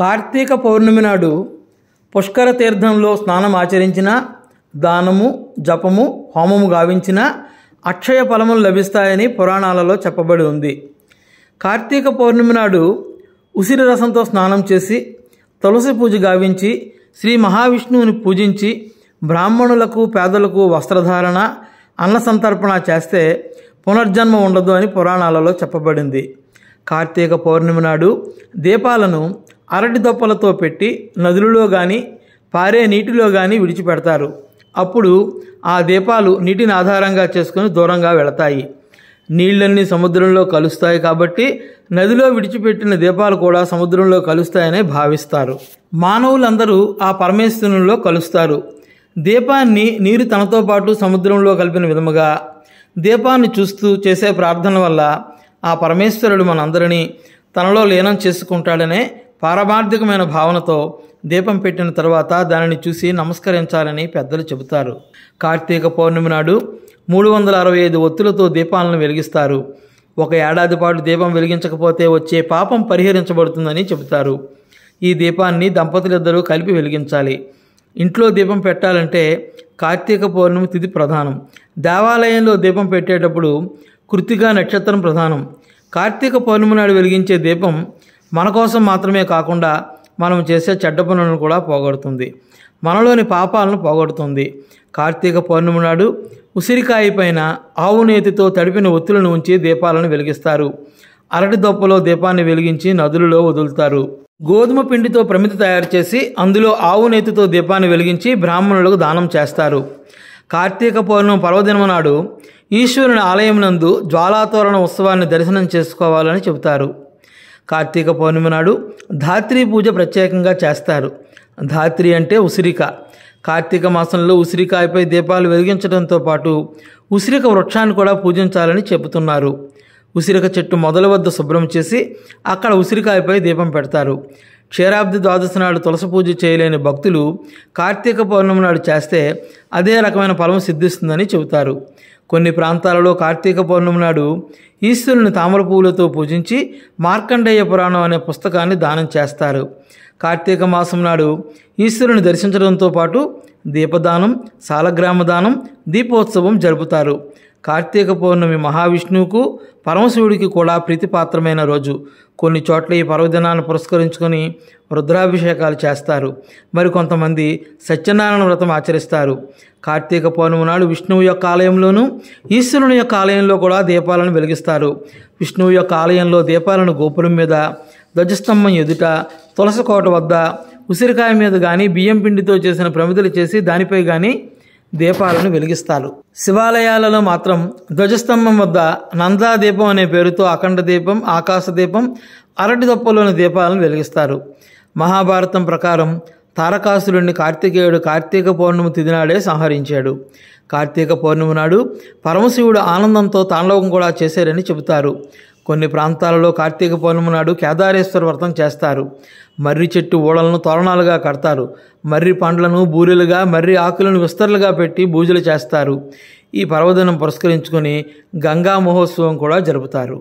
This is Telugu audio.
కార్తీక పౌర్ణమి నాడు పుష్కర తీర్థంలో స్నానం ఆచరించిన దానము జపము హోమము గావించిన అక్షయ ఫలములు లభిస్తాయని పురాణాలలో చెప్పబడి ఉంది కార్తీక పౌర్ణమి నాడు ఉసిరి రసంతో స్నానం చేసి తులసి పూజ గావించి శ్రీ మహావిష్ణువుని పూజించి బ్రాహ్మణులకు పేదలకు వస్త్రధారణ అన్న సంతర్పణ చేస్తే పునర్జన్మ ఉండదు అని పురాణాలలో చెప్పబడింది కార్తీక పౌర్ణమి నాడు దీపాలను అరటి దొప్పలతో పెట్టి నదులలో కానీ పారే నీటిలో కానీ విడిచిపెడతారు అప్పుడు ఆ దీపాలు నీటిని ఆధారంగా చేసుకుని దూరంగా వెళతాయి నీళ్ళన్నీ సముద్రంలో కలుస్తాయి కాబట్టి నదిలో విడిచిపెట్టిన దీపాలు కూడా సముద్రంలో కలుస్తాయని భావిస్తారు మానవులందరూ ఆ పరమేశ్వరులో కలుస్తారు దీపాన్ని నీరు తనతో పాటు సముద్రంలో కలిపిన విధముగా దీపాన్ని చూస్తూ చేసే ప్రార్థన వల్ల ఆ పరమేశ్వరుడు మనందరినీ తనలో లీనం చేసుకుంటాడనే పారమార్థికమైన భావనతో దీపం పెట్టిన తర్వాత దానిని చూసి నమస్కరించాలని పెద్దలు చెబుతారు కార్తీక పౌర్ణమి నాడు మూడు వందల అరవై ఐదు ఒత్తులతో దీపాలను వెలిగిస్తారు ఒక ఏడాది పాటు దీపం వెలిగించకపోతే వచ్చే పాపం పరిహరించబడుతుందని చెబుతారు ఈ దీపాన్ని దంపతులిద్దరూ కలిపి వెలిగించాలి ఇంట్లో దీపం పెట్టాలంటే కార్తీక పౌర్ణమి తిథి ప్రధానం దేవాలయంలో దీపం పెట్టేటప్పుడు కృతిగా నక్షత్రం ప్రధానం కార్తీక పౌర్ణమి నాడు వెలిగించే దీపం మన కోసం మాత్రమే కాకుండా మనం చేసే చెడ్డ పనులను కూడా పోగొడుతుంది మనలోని పాపాలను పోగొడుతుంది కార్తీక పౌర్ణమి నాడు ఉసిరికాయ పైన ఆవు నేతితో తడిపిన ఒత్తులను ఉంచి దీపాలను వెలిగిస్తారు అరటి దొప్పలో దీపాన్ని వెలిగించి నదులలో వదులుతారు గోధుమ పిండితో ప్రమితి తయారు చేసి అందులో ఆవు నేతితో దీపాన్ని వెలిగించి బ్రాహ్మణులకు దానం చేస్తారు కార్తీక పౌర్ణమి పర్వదినము నాడు ఈశ్వరుని ఆలయం నందు జ్వాలాతోరణ ఉత్సవాన్ని దర్శనం చేసుకోవాలని చెబుతారు కార్తీక పౌర్ణమి నాడు ధాత్రి పూజ ప్రత్యేకంగా చేస్తారు ధాత్రి అంటే ఉసిరిక కార్తీక మాసంలో ఉసిరికాయపై దీపాలు వెలిగించడంతో పాటు ఉసిరిక వృక్షాన్ని కూడా పూజించాలని చెబుతున్నారు ఉసిరిక చెట్టు మొదల వద్ద శుభ్రం చేసి అక్కడ ఉసిరికాయపై దీపం పెడతారు క్షీరాబ్ది ద్వాదశి నాడు తులసి పూజ చేయలేని భక్తులు కార్తీక పౌర్ణమి నాడు చేస్తే అదే రకమైన ఫలం సిద్ధిస్తుందని చెబుతారు కొన్ని ప్రాంతాలలో కార్తీక పౌర్ణమి నాడు ఈశ్వరుని తామర పువ్వులతో పూజించి మార్కండేయ పురాణం అనే పుస్తకాన్ని దానం చేస్తారు కార్తీక మాసం నాడు ఈశ్వరుని దర్శించడంతో పాటు దీపదానం సాలగ్రామదానం దీపోత్సవం జరుపుతారు కార్తీక పౌర్ణమి మహావిష్ణువుకు పరమశివుడికి కూడా ప్రీతిపాత్రమైన రోజు కొన్ని చోట్ల ఈ పర్వదినాన్ని పురస్కరించుకొని రుద్రాభిషేకాలు చేస్తారు మరి కొంతమంది సత్యనారాయణ వ్రతం ఆచరిస్తారు కార్తీక పౌర్ణమి నాడు విష్ణువు యొక్క ఆలయంలోనూ ఈశ్వరుని యొక్క ఆలయంలో కూడా దీపాలను వెలిగిస్తారు విష్ణువు యొక్క ఆలయంలో దీపాలను గోపురం మీద ధ్వజస్తంభం ఎదుట తులసి కోట వద్ద ఉసిరికాయ మీద కానీ బియ్యం పిండితో చేసిన ప్రమిదలు చేసి దానిపై కానీ దీపాలను వెలిగిస్తారు శివాలయాలలో మాత్రం ధ్వజస్తంభం వద్ద నందా దీపం అనే పేరుతో అఖండ దీపం ఆకాశ దీపం అరటి దొప్పలోని దీపాలను వెలిగిస్తారు మహాభారతం ప్రకారం తారకాసురుణ్ణి కార్తికేయుడు కార్తీక పౌర్ణమి తిదినాడే సంహరించాడు కార్తీక పౌర్ణమి నాడు పరమశివుడు ఆనందంతో తాండవం కూడా చేశారని చెబుతారు కొన్ని ప్రాంతాలలో కార్తీక పౌర్ణమి నాడు కేదారేశ్వర వ్రతం చేస్తారు మర్రి చెట్టు ఊడలను తోరణాలుగా కడతారు మర్రి పండ్లను బూరెలుగా మర్రి ఆకులను విస్తరలుగా పెట్టి పూజలు చేస్తారు ఈ పర్వదినం పురస్కరించుకొని గంగా మహోత్సవం కూడా జరుపుతారు